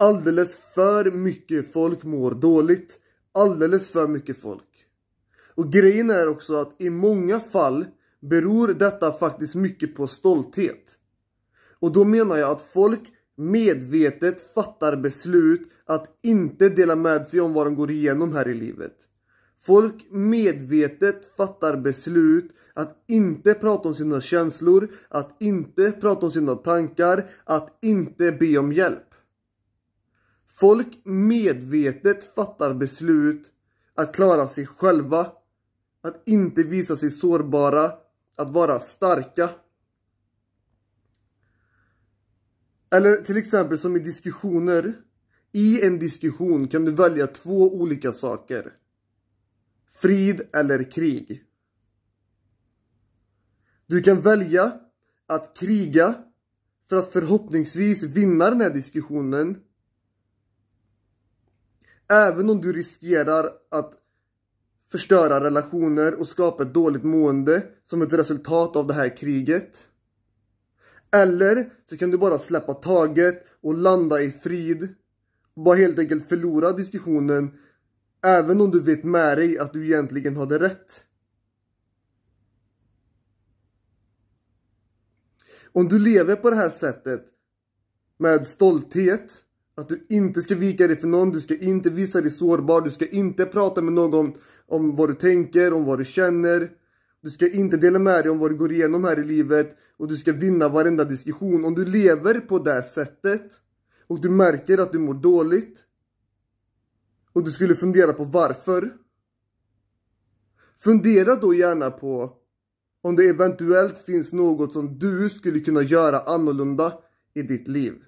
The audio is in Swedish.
Alldeles för mycket folk mår dåligt. Alldeles för mycket folk. Och grejen är också att i många fall beror detta faktiskt mycket på stolthet. Och då menar jag att folk medvetet fattar beslut att inte dela med sig om vad de går igenom här i livet. Folk medvetet fattar beslut att inte prata om sina känslor, att inte prata om sina tankar, att inte be om hjälp. Folk medvetet fattar beslut att klara sig själva. Att inte visa sig sårbara. Att vara starka. Eller till exempel som i diskussioner. I en diskussion kan du välja två olika saker. Frid eller krig. Du kan välja att kriga för att förhoppningsvis vinna den här diskussionen Även om du riskerar att förstöra relationer och skapa ett dåligt mående som ett resultat av det här kriget. Eller så kan du bara släppa taget och landa i frid. Och bara helt enkelt förlora diskussionen. Även om du vet med dig att du egentligen hade rätt. Om du lever på det här sättet med stolthet att du inte ska vika dig för någon, du ska inte visa dig sårbar, du ska inte prata med någon om vad du tänker, om vad du känner. Du ska inte dela med dig om vad du går igenom här i livet och du ska vinna varenda diskussion. Om du lever på det sättet och du märker att du mår dåligt och du skulle fundera på varför. Fundera då gärna på om det eventuellt finns något som du skulle kunna göra annorlunda i ditt liv.